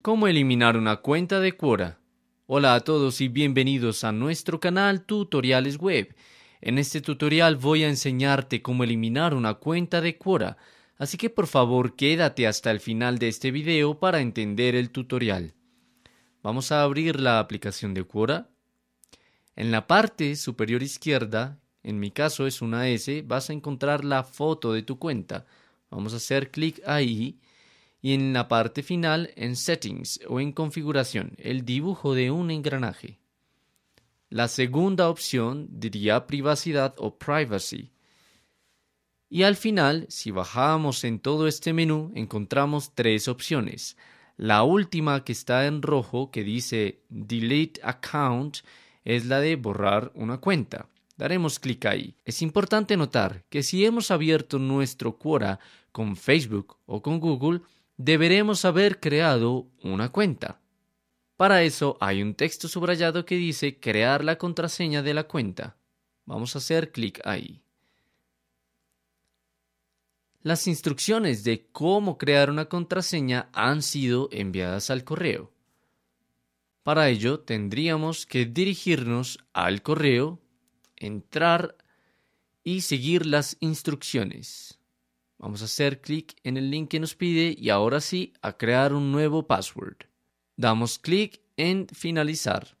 ¿Cómo eliminar una cuenta de Quora? Hola a todos y bienvenidos a nuestro canal Tutoriales Web. En este tutorial voy a enseñarte cómo eliminar una cuenta de Quora, así que por favor quédate hasta el final de este video para entender el tutorial. Vamos a abrir la aplicación de Quora. En la parte superior izquierda, en mi caso es una S, vas a encontrar la foto de tu cuenta. Vamos a hacer clic ahí y en la parte final en Settings o en Configuración, el dibujo de un engranaje. La segunda opción diría Privacidad o Privacy. Y al final, si bajamos en todo este menú, encontramos tres opciones. La última que está en rojo, que dice Delete Account, es la de borrar una cuenta. Daremos clic ahí. Es importante notar que si hemos abierto nuestro Quora con Facebook o con Google, deberemos haber creado una cuenta. Para eso hay un texto subrayado que dice crear la contraseña de la cuenta. Vamos a hacer clic ahí. Las instrucciones de cómo crear una contraseña han sido enviadas al correo. Para ello tendríamos que dirigirnos al correo, entrar y seguir las instrucciones. Vamos a hacer clic en el link que nos pide y ahora sí a crear un nuevo password. Damos clic en finalizar.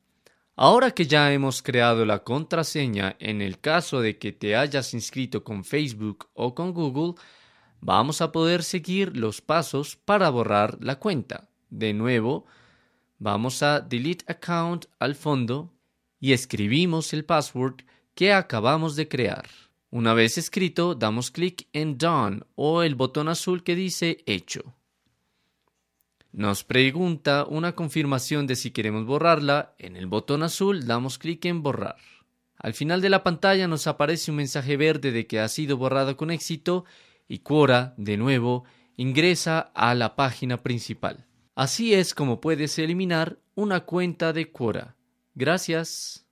Ahora que ya hemos creado la contraseña en el caso de que te hayas inscrito con Facebook o con Google, vamos a poder seguir los pasos para borrar la cuenta. De nuevo, vamos a Delete Account al fondo y escribimos el password que acabamos de crear. Una vez escrito, damos clic en Done o el botón azul que dice Hecho. Nos pregunta una confirmación de si queremos borrarla. En el botón azul damos clic en Borrar. Al final de la pantalla nos aparece un mensaje verde de que ha sido borrado con éxito y Quora, de nuevo, ingresa a la página principal. Así es como puedes eliminar una cuenta de Quora. Gracias.